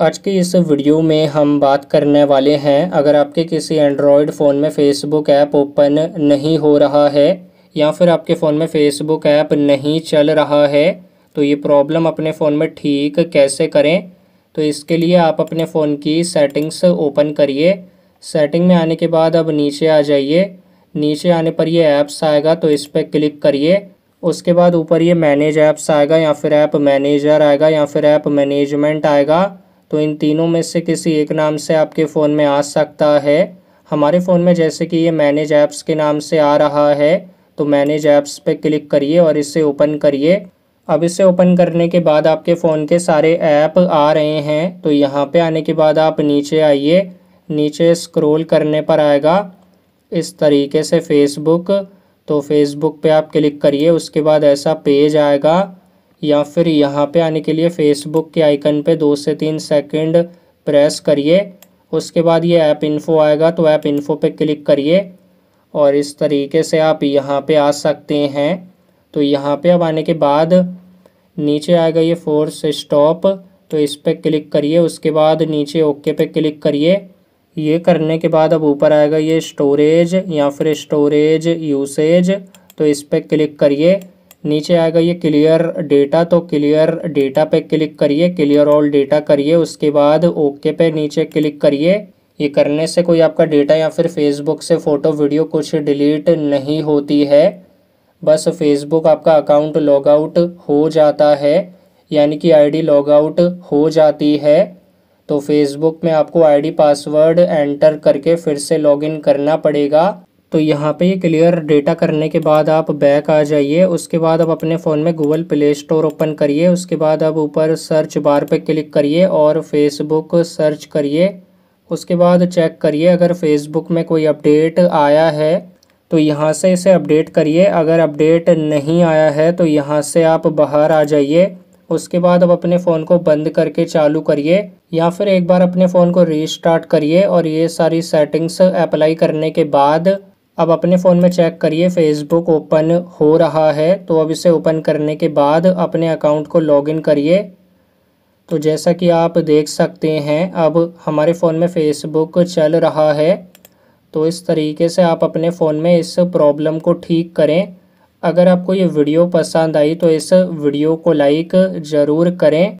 आज के इस वीडियो में हम बात करने वाले हैं अगर आपके किसी एंड्रॉयड फ़ोन में फ़ेसबुक ऐप ओपन नहीं हो रहा है या फिर आपके फ़ोन में फ़ेसबुक ऐप नहीं चल रहा है तो ये प्रॉब्लम अपने फ़ोन में ठीक कैसे करें तो इसके लिए आप अपने फ़ोन की सेटिंग्स ओपन करिए सेटिंग में आने के बाद अब नीचे आ जाइए नीचे आने पर ये ऐप्स आएगा तो इस पर क्लिक करिए उसके बाद ऊपर ये मैनेज ऐप्स आएगा या फिर ऐप मैनेजर आएगा या फिर ऐप मैनेजमेंट आएगा तो इन तीनों में से किसी एक नाम से आपके फ़ोन में आ सकता है हमारे फ़ोन में जैसे कि ये मैनेज ऐप्स के नाम से आ रहा है तो मैनेज ऐप्स पे क्लिक करिए और इसे ओपन करिए अब इसे ओपन करने के बाद आपके फ़ोन के सारे ऐप आ रहे हैं तो यहाँ पे आने के बाद आप नीचे आइए नीचे स्क्रॉल करने पर आएगा इस तरीके से फेसबुक तो फेसबुक पे आप क्लिक करिए उसके बाद ऐसा पेज आएगा या फिर यहाँ पे आने के लिए फेसबुक के आइकन पे दो से तीन सेकंड प्रेस करिए उसके बाद ये ऐप इन्फो आएगा तो ऐप इन्फो पे क्लिक करिए और इस तरीके से आप यहाँ पे आ सकते हैं तो यहाँ पे अब आने के बाद नीचे आएगा ये फोर्स स्टॉप तो इस पर क्लिक करिए उसके बाद नीचे ओके पे क्लिक करिए ये करने के बाद अब ऊपर आएगा ये स्टोरेज या फिर स्टोरेज यूसेज तो इस पर क्लिक करिए नीचे आएगा ये क्लियर डेटा तो क्लियर डेटा पे क्लिक करिए क्लियर ऑल डेटा करिए उसके बाद ओके पे नीचे क्लिक करिए ये करने से कोई आपका डेटा या फिर फेसबुक से फ़ोटो वीडियो कुछ डिलीट नहीं होती है बस फेसबुक आपका अकाउंट लॉग आउट हो जाता है यानी कि आईडी लॉग आउट हो जाती है तो फेसबुक में आपको आईडी पासवर्ड एंटर करके फिर से लॉगिन करना पड़ेगा तो यहाँ पे ये क्लियर डेटा करने के बाद आप बैक आ जाइए उसके बाद आप अपने फ़ोन में गूगल प्ले स्टोर ओपन करिए उसके बाद आप ऊपर सर्च बार पे क्लिक करिए और फेसबुक सर्च करिए उसके बाद चेक करिए अगर फेसबुक में कोई अपडेट आया है तो यहाँ से इसे अपडेट करिए अगर अपडेट नहीं आया है तो यहाँ से आप बाहर आ जाइए उसके बाद अब अपने फ़ोन को बंद करके चालू करिए या फिर एक बार अपने फ़ोन को रीस्टार्ट करिए और ये सारी सेटिंग्स अप्लाई करने के बाद अब अपने फ़ोन में चेक करिए फेसबुक ओपन हो रहा है तो अब इसे ओपन करने के बाद अपने अकाउंट को लॉगिन करिए तो जैसा कि आप देख सकते हैं अब हमारे फ़ोन में फेसबुक चल रहा है तो इस तरीके से आप अपने फ़ोन में इस प्रॉब्लम को ठीक करें अगर आपको ये वीडियो पसंद आई तो इस वीडियो को लाइक ज़रूर करें